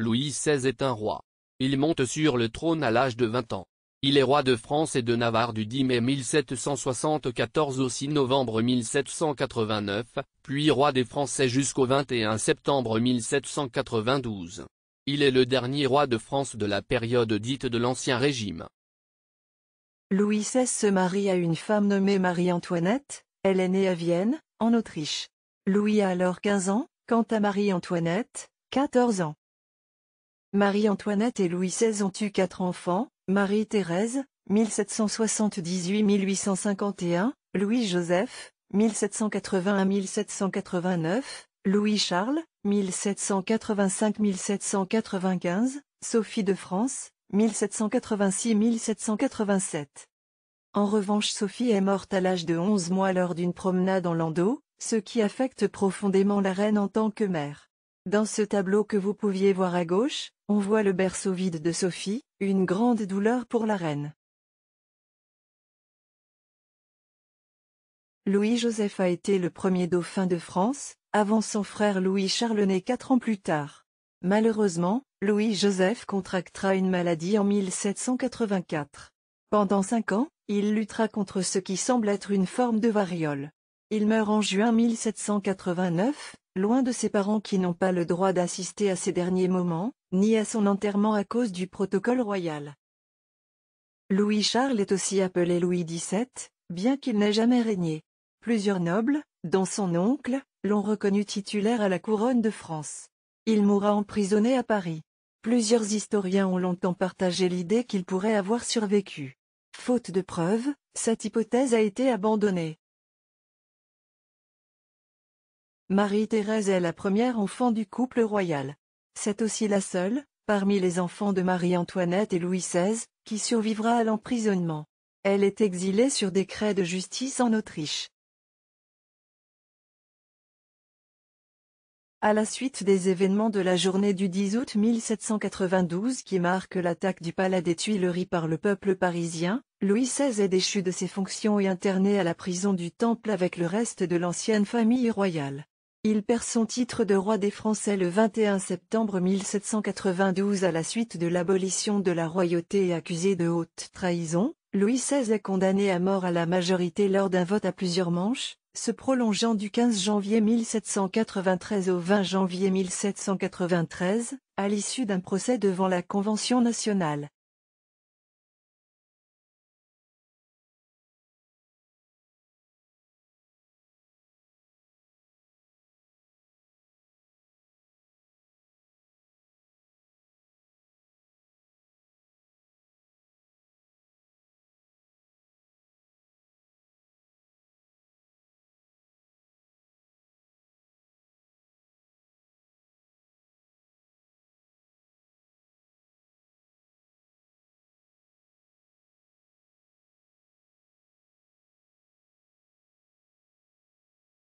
Louis XVI est un roi. Il monte sur le trône à l'âge de 20 ans. Il est roi de France et de Navarre du 10 mai 1774 au 6 novembre 1789, puis roi des Français jusqu'au 21 septembre 1792. Il est le dernier roi de France de la période dite de l'Ancien Régime. Louis XVI se marie à une femme nommée Marie-Antoinette, elle est née à Vienne, en Autriche. Louis a alors 15 ans, quant à Marie-Antoinette, 14 ans. Marie-Antoinette et Louis XVI ont eu quatre enfants, Marie-Thérèse, 1778-1851, Louis-Joseph, 1781-1789, Louis-Charles, 1785-1795, Sophie de France, 1786-1787. En revanche Sophie est morte à l'âge de 11 mois lors d'une promenade en landau, ce qui affecte profondément la reine en tant que mère. Dans ce tableau que vous pouviez voir à gauche, on voit le berceau vide de Sophie, une grande douleur pour la reine. Louis-Joseph a été le premier dauphin de France, avant son frère Louis-Charles né quatre ans plus tard. Malheureusement, Louis-Joseph contractera une maladie en 1784. Pendant cinq ans, il luttera contre ce qui semble être une forme de variole. Il meurt en juin 1789, loin de ses parents qui n'ont pas le droit d'assister à ses derniers moments, ni à son enterrement à cause du protocole royal. Louis-Charles est aussi appelé Louis XVII, bien qu'il n'ait jamais régné. Plusieurs nobles, dont son oncle, l'ont reconnu titulaire à la couronne de France. Il mourra emprisonné à Paris. Plusieurs historiens ont longtemps partagé l'idée qu'il pourrait avoir survécu. Faute de preuves, cette hypothèse a été abandonnée. Marie-Thérèse est la première enfant du couple royal. C'est aussi la seule, parmi les enfants de Marie-Antoinette et Louis XVI, qui survivra à l'emprisonnement. Elle est exilée sur décret de justice en Autriche. À la suite des événements de la journée du 10 août 1792 qui marque l'attaque du palais des Tuileries par le peuple parisien, Louis XVI est déchu de ses fonctions et interné à la prison du Temple avec le reste de l'ancienne famille royale. Il perd son titre de roi des Français le 21 septembre 1792 à la suite de l'abolition de la royauté et accusé de haute trahison. Louis XVI est condamné à mort à la majorité lors d'un vote à plusieurs manches, se prolongeant du 15 janvier 1793 au 20 janvier 1793, à l'issue d'un procès devant la Convention nationale.